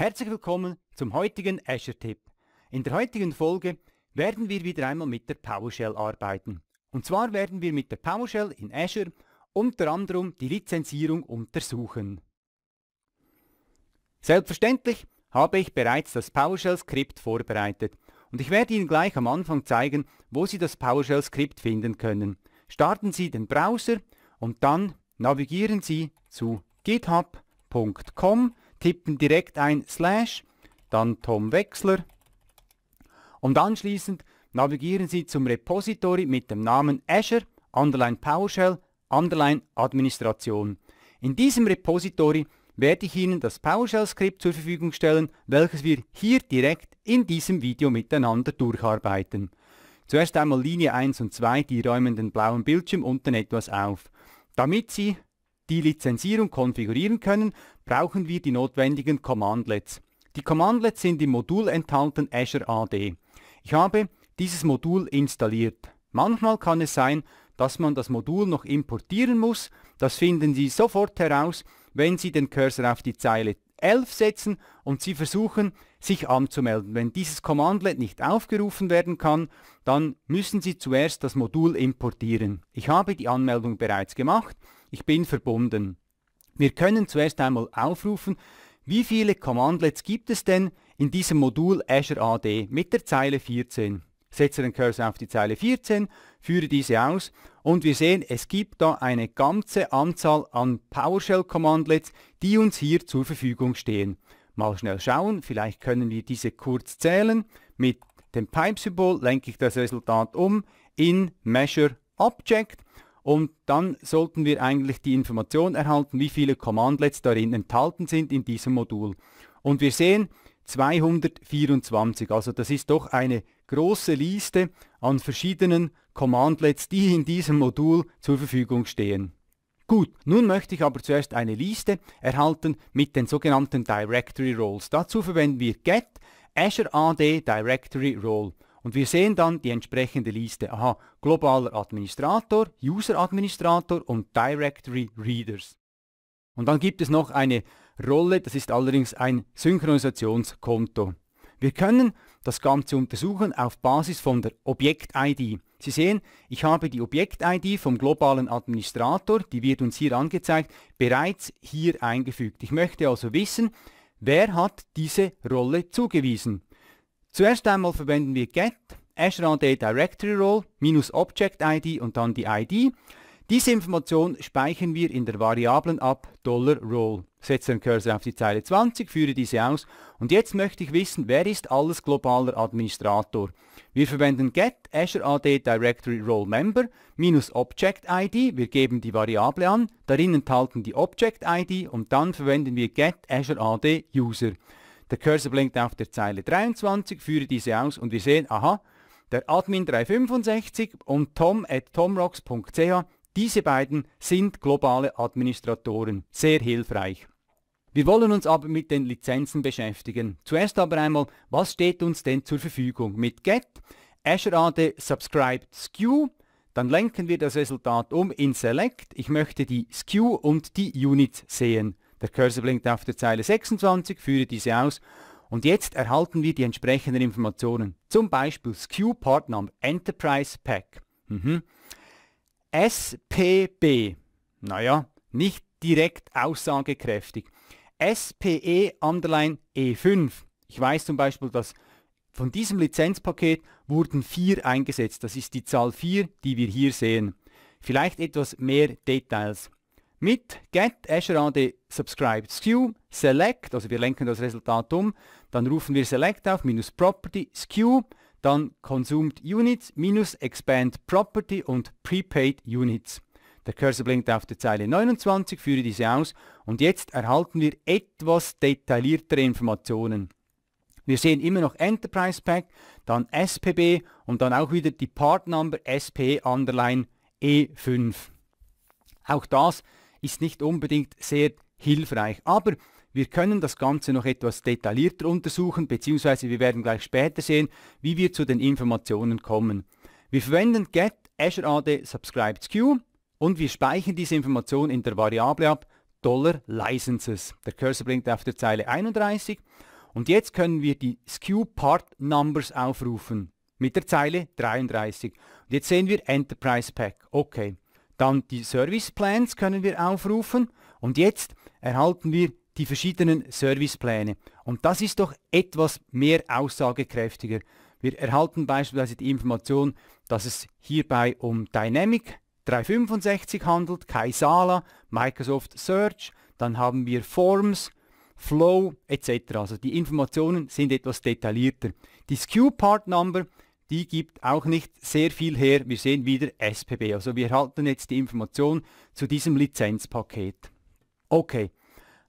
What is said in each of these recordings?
Herzlich willkommen zum heutigen Azure-Tipp. In der heutigen Folge werden wir wieder einmal mit der PowerShell arbeiten. Und zwar werden wir mit der PowerShell in Azure unter anderem die Lizenzierung untersuchen. Selbstverständlich habe ich bereits das PowerShell-Skript vorbereitet und ich werde Ihnen gleich am Anfang zeigen, wo Sie das PowerShell-Skript finden können. Starten Sie den Browser und dann navigieren Sie zu github.com tippen direkt ein Slash, dann Tom Wechsler und anschließend navigieren Sie zum Repository mit dem Namen Azure Underline PowerShell Underline Administration. In diesem Repository werde ich Ihnen das PowerShell-Skript zur Verfügung stellen, welches wir hier direkt in diesem Video miteinander durcharbeiten. Zuerst einmal Linie 1 und 2, die räumen den blauen Bildschirm unten etwas auf, damit Sie die lizenzieren, konfigurieren können, brauchen wir die notwendigen Commandlets. Die Commandlets sind im Modul enthalten Azure AD. Ich habe dieses Modul installiert. Manchmal kann es sein, dass man das Modul noch importieren muss. Das finden Sie sofort heraus, wenn Sie den Cursor auf die Zeile 11 setzen und Sie versuchen, sich anzumelden. Wenn dieses Commandlet nicht aufgerufen werden kann, dann müssen Sie zuerst das Modul importieren. Ich habe die Anmeldung bereits gemacht ich bin verbunden. Wir können zuerst einmal aufrufen, wie viele Commandlets gibt es denn in diesem Modul Azure AD mit der Zeile 14. Setze den Cursor auf die Zeile 14, führe diese aus und wir sehen, es gibt da eine ganze Anzahl an PowerShell-Commandlets, die uns hier zur Verfügung stehen. Mal schnell schauen, vielleicht können wir diese kurz zählen. Mit dem Pipe-Symbol lenke ich das Resultat um in Measure Object und dann sollten wir eigentlich die Information erhalten, wie viele Commandlets darin enthalten sind in diesem Modul. Und wir sehen 224, also das ist doch eine große Liste an verschiedenen Commandlets, die in diesem Modul zur Verfügung stehen. Gut, nun möchte ich aber zuerst eine Liste erhalten mit den sogenannten Directory Roles. Dazu verwenden wir get Azure AD Directory Role. Und wir sehen dann die entsprechende Liste. Aha, globaler Administrator, User Administrator und Directory Readers. Und dann gibt es noch eine Rolle, das ist allerdings ein Synchronisationskonto. Wir können das Ganze untersuchen auf Basis von der Objekt-ID. Sie sehen, ich habe die Objekt-ID vom globalen Administrator, die wird uns hier angezeigt, bereits hier eingefügt. Ich möchte also wissen, wer hat diese Rolle zugewiesen. Zuerst einmal verwenden wir get, Azure AD Directory Role, minus Object ID und dann die ID. Diese Information speichern wir in der Variablen ab $Role. Setze den Cursor auf die Zeile 20, führe diese aus und jetzt möchte ich wissen, wer ist alles globaler Administrator? Wir verwenden get Azure AD Directory Role Member minus Object ID, wir geben die Variable an, darin enthalten die Object ID und dann verwenden wir get Azure AD User. Der Cursor blinkt auf der Zeile 23, führe diese aus und wir sehen, aha, der Admin 365 und tom at tomrocks.ch, diese beiden sind globale Administratoren. Sehr hilfreich. Wir wollen uns aber mit den Lizenzen beschäftigen. Zuerst aber einmal, was steht uns denn zur Verfügung? Mit get Azure AD Subscribed SKU, dann lenken wir das Resultat um in Select. Ich möchte die SKU und die Units sehen. Der Cursor blinkt auf der Zeile 26, führe diese aus und jetzt erhalten wir die entsprechenden Informationen, zum Beispiel SKU Part Number Enterprise Pack. Mhm. SPB, naja, nicht direkt aussagekräftig. SPE Underline E5. Ich weiß zum Beispiel, dass von diesem Lizenzpaket wurden vier eingesetzt. Das ist die Zahl 4, die wir hier sehen. Vielleicht etwas mehr Details mit Get Azure AD Subscribed SKU, Select, also wir lenken das Resultat um, dann rufen wir Select auf, minus Property, SKU, dann Consumed Units, minus Expand Property und Prepaid Units. Der Cursor blinkt auf der Zeile 29, führe diese aus und jetzt erhalten wir etwas detailliertere Informationen. Wir sehen immer noch Enterprise Pack, dann SPB und dann auch wieder die Part Number SPE Underline E5. Auch das ist nicht unbedingt sehr hilfreich. Aber wir können das Ganze noch etwas detaillierter untersuchen, beziehungsweise wir werden gleich später sehen, wie wir zu den Informationen kommen. Wir verwenden get Azure AD subscribed queue und wir speichern diese Information in der Variable ab $licenses. Der Cursor blinkt auf der Zeile 31 und jetzt können wir die SKU Part Numbers aufrufen mit der Zeile 33. Und jetzt sehen wir Enterprise Pack. Okay. Dann die Service Plans können wir aufrufen und jetzt erhalten wir die verschiedenen Servicepläne. Und das ist doch etwas mehr aussagekräftiger. Wir erhalten beispielsweise die Information, dass es hierbei um Dynamic 365 handelt, Kaisala, Microsoft Search, dann haben wir Forms, Flow etc. Also die Informationen sind etwas detaillierter. Die SKU Part Number die gibt auch nicht sehr viel her. Wir sehen wieder SPB. Also wir erhalten jetzt die Information zu diesem Lizenzpaket. Okay,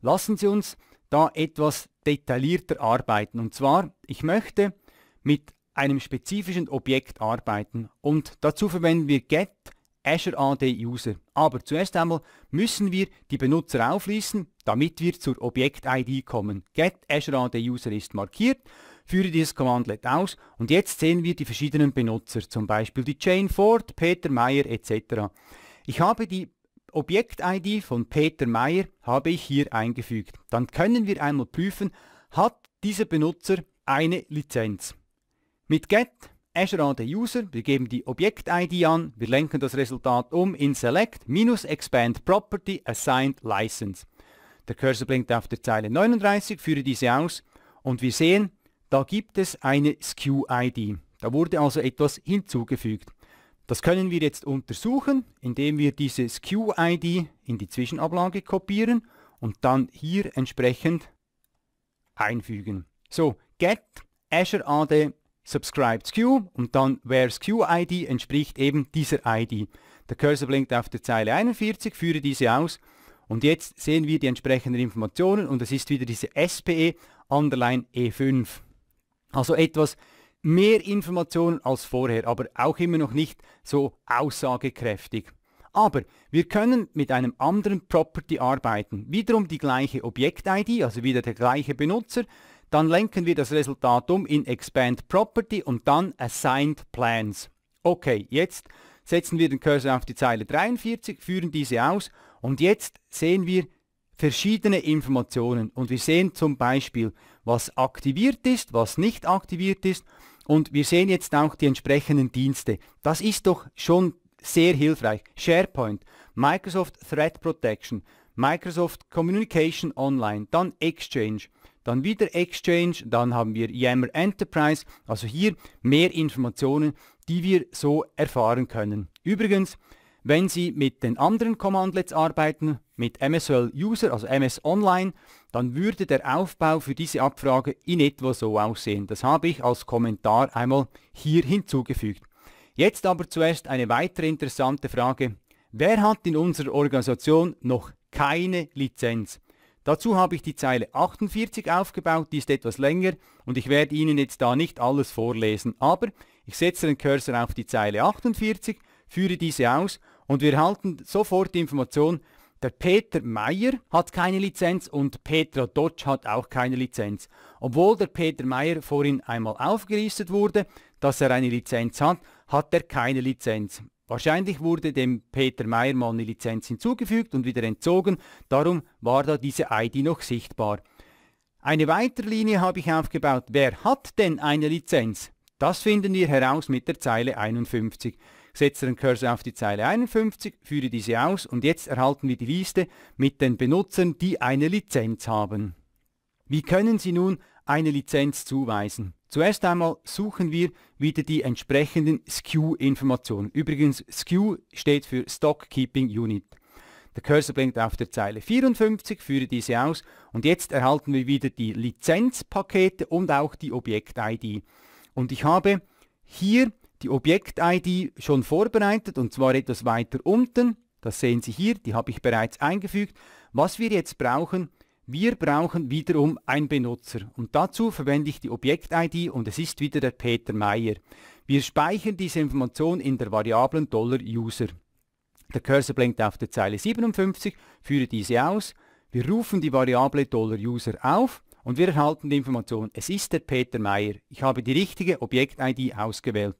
lassen Sie uns da etwas detaillierter arbeiten. Und zwar, ich möchte mit einem spezifischen Objekt arbeiten und dazu verwenden wir get Azure AD User. Aber zuerst einmal müssen wir die Benutzer aufließen. Damit wir zur Objekt-ID kommen, get Azure AD User ist markiert, führe dieses Commandlet aus und jetzt sehen wir die verschiedenen Benutzer, zum Beispiel die Jane Ford, Peter Meyer etc. Ich habe die Objekt-ID von Peter Meyer habe ich hier eingefügt. Dann können wir einmal prüfen, hat dieser Benutzer eine Lizenz. Mit get Azure AD User, wir geben die Objekt-ID an, wir lenken das Resultat um in Select minus Expand Property Assigned License. Der Cursor blinkt auf der Zeile 39, führe diese aus und wir sehen, da gibt es eine SKU-ID. Da wurde also etwas hinzugefügt. Das können wir jetzt untersuchen, indem wir diese SKU-ID in die Zwischenablage kopieren und dann hier entsprechend einfügen. So, get Azure AD subscribed SKU und dann where SKU ID entspricht eben dieser ID. Der Cursor blinkt auf der Zeile 41, führe diese aus und jetzt sehen wir die entsprechenden Informationen und es ist wieder diese SPE Underline E5. Also etwas mehr Informationen als vorher, aber auch immer noch nicht so aussagekräftig. Aber wir können mit einem anderen Property arbeiten. Wiederum die gleiche Objekt-ID, also wieder der gleiche Benutzer. Dann lenken wir das Resultat um in Expand Property und dann Assigned Plans. Okay, jetzt setzen wir den Cursor auf die Zeile 43, führen diese aus und jetzt sehen wir verschiedene Informationen und wir sehen zum Beispiel, was aktiviert ist, was nicht aktiviert ist und wir sehen jetzt auch die entsprechenden Dienste. Das ist doch schon sehr hilfreich. SharePoint, Microsoft Threat Protection, Microsoft Communication Online, dann Exchange, dann wieder Exchange, dann haben wir Yammer Enterprise. Also hier mehr Informationen, die wir so erfahren können. Übrigens, wenn Sie mit den anderen Commandlets arbeiten, mit MSL User, also MS Online, dann würde der Aufbau für diese Abfrage in etwa so aussehen. Das habe ich als Kommentar einmal hier hinzugefügt. Jetzt aber zuerst eine weitere interessante Frage. Wer hat in unserer Organisation noch keine Lizenz? Dazu habe ich die Zeile 48 aufgebaut, die ist etwas länger und ich werde Ihnen jetzt da nicht alles vorlesen, aber ich setze den Cursor auf die Zeile 48, führe diese aus und wir erhalten sofort die Information, der Peter Meyer hat keine Lizenz und Petra Dodge hat auch keine Lizenz. Obwohl der Peter Meyer vorhin einmal aufgelistet wurde, dass er eine Lizenz hat, hat er keine Lizenz. Wahrscheinlich wurde dem Peter Meyer mal eine Lizenz hinzugefügt und wieder entzogen, darum war da diese ID noch sichtbar. Eine weitere Linie habe ich aufgebaut. Wer hat denn eine Lizenz? Das finden wir heraus mit der Zeile 51 setze den Cursor auf die Zeile 51, führe diese aus und jetzt erhalten wir die Liste mit den Benutzern, die eine Lizenz haben. Wie können Sie nun eine Lizenz zuweisen? Zuerst einmal suchen wir wieder die entsprechenden SKU-Informationen. Übrigens, SKU steht für Stock Keeping Unit. Der Cursor blinkt auf der Zeile 54, führe diese aus und jetzt erhalten wir wieder die Lizenzpakete und auch die Objekt-ID. Und ich habe hier die Objekt-ID schon vorbereitet und zwar etwas weiter unten. Das sehen Sie hier, die habe ich bereits eingefügt. Was wir jetzt brauchen, wir brauchen wiederum einen Benutzer und dazu verwende ich die Objekt-ID und es ist wieder der Peter Meier. Wir speichern diese Information in der Variablen $User. Der Cursor blinkt auf der Zeile 57, führe diese aus. Wir rufen die Variable $User auf und wir erhalten die Information, es ist der Peter Meier. Ich habe die richtige Objekt-ID ausgewählt.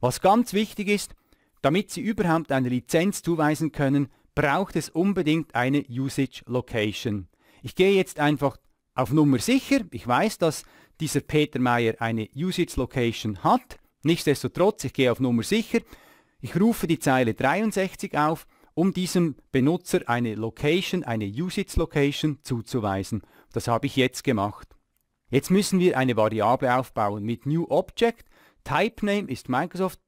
Was ganz wichtig ist, damit Sie überhaupt eine Lizenz zuweisen können, braucht es unbedingt eine Usage Location. Ich gehe jetzt einfach auf Nummer sicher. Ich weiß, dass dieser Peter Meyer eine Usage Location hat. Nichtsdestotrotz, ich gehe auf Nummer sicher. Ich rufe die Zeile 63 auf, um diesem Benutzer eine Location, eine Usage Location zuzuweisen. Das habe ich jetzt gemacht. Jetzt müssen wir eine Variable aufbauen mit New Object Typename ist Microsoft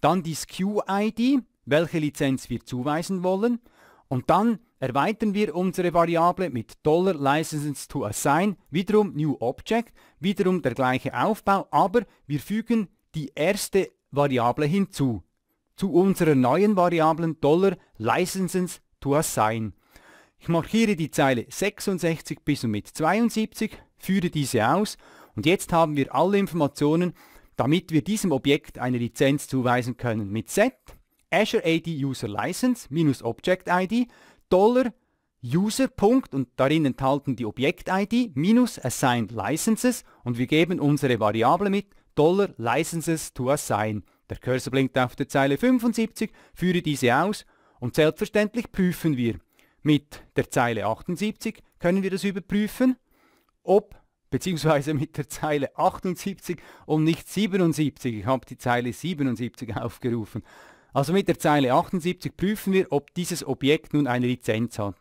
Dann die SKU-ID, welche Lizenz wir zuweisen wollen. Und dann erweitern wir unsere Variable mit Dollar $licenses to assign, wiederum new object, wiederum der gleiche Aufbau, aber wir fügen die erste Variable hinzu. Zu unserer neuen Variablen Dollar $licenses to assign. Ich markiere die Zeile 66 bis und mit 72, führe diese aus und jetzt haben wir alle Informationen, damit wir diesem Objekt eine Lizenz zuweisen können mit set Azure AD User License minus Object ID Dollar User. und darin enthalten die Objekt ID minus Assigned Licenses und wir geben unsere Variable mit Dollar Licenses to Assign. Der Cursor blinkt auf der Zeile 75, führe diese aus und selbstverständlich prüfen wir. Mit der Zeile 78 können wir das überprüfen, ob beziehungsweise mit der Zeile 78 und nicht 77. Ich habe die Zeile 77 aufgerufen. Also mit der Zeile 78 prüfen wir, ob dieses Objekt nun eine Lizenz hat.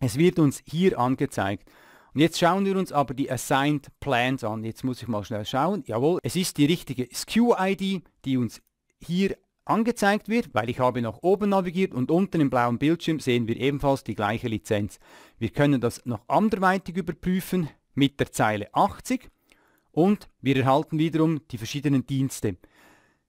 Es wird uns hier angezeigt. Und jetzt schauen wir uns aber die Assigned Plans an. Jetzt muss ich mal schnell schauen. Jawohl, es ist die richtige SKU-ID, die uns hier angezeigt wird, weil ich habe nach oben navigiert und unten im blauen Bildschirm sehen wir ebenfalls die gleiche Lizenz. Wir können das noch anderweitig überprüfen mit der Zeile 80 und wir erhalten wiederum die verschiedenen Dienste.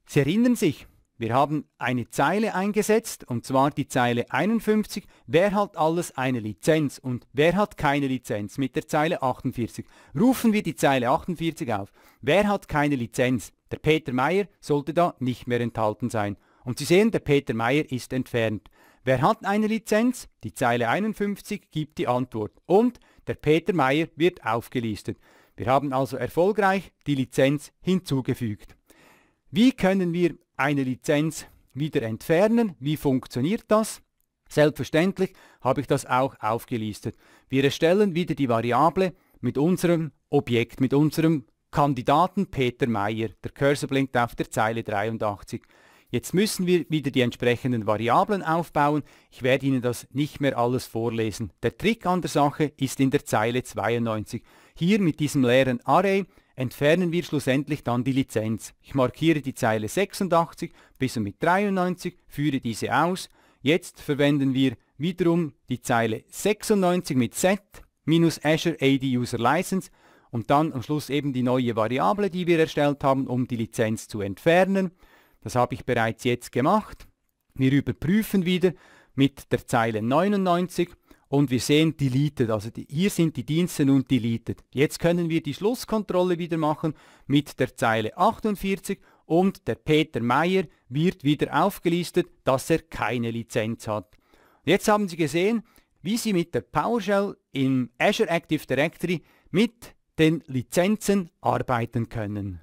Sie erinnern sich, wir haben eine Zeile eingesetzt und zwar die Zeile 51. Wer hat alles eine Lizenz und wer hat keine Lizenz mit der Zeile 48? Rufen wir die Zeile 48 auf. Wer hat keine Lizenz? Der Peter Meier sollte da nicht mehr enthalten sein. Und Sie sehen, der Peter Meier ist entfernt. Wer hat eine Lizenz? Die Zeile 51 gibt die Antwort. Und der Peter Meier wird aufgelistet. Wir haben also erfolgreich die Lizenz hinzugefügt. Wie können wir eine Lizenz wieder entfernen? Wie funktioniert das? Selbstverständlich habe ich das auch aufgelistet. Wir erstellen wieder die Variable mit unserem Objekt, mit unserem Kandidaten Peter Meyer. Der Cursor blinkt auf der Zeile 83. Jetzt müssen wir wieder die entsprechenden Variablen aufbauen. Ich werde Ihnen das nicht mehr alles vorlesen. Der Trick an der Sache ist in der Zeile 92. Hier mit diesem leeren Array entfernen wir schlussendlich dann die Lizenz. Ich markiere die Zeile 86 bis und mit 93, führe diese aus. Jetzt verwenden wir wiederum die Zeile 96 mit set minus Azure AD User License und dann am Schluss eben die neue Variable, die wir erstellt haben, um die Lizenz zu entfernen. Das habe ich bereits jetzt gemacht. Wir überprüfen wieder mit der Zeile 99 und wir sehen deleted, also die, hier sind die Dienste nun deleted. Jetzt können wir die Schlusskontrolle wieder machen mit der Zeile 48 und der Peter Meier wird wieder aufgelistet, dass er keine Lizenz hat. Jetzt haben Sie gesehen, wie Sie mit der PowerShell im Azure Active Directory mit den Lizenzen arbeiten können.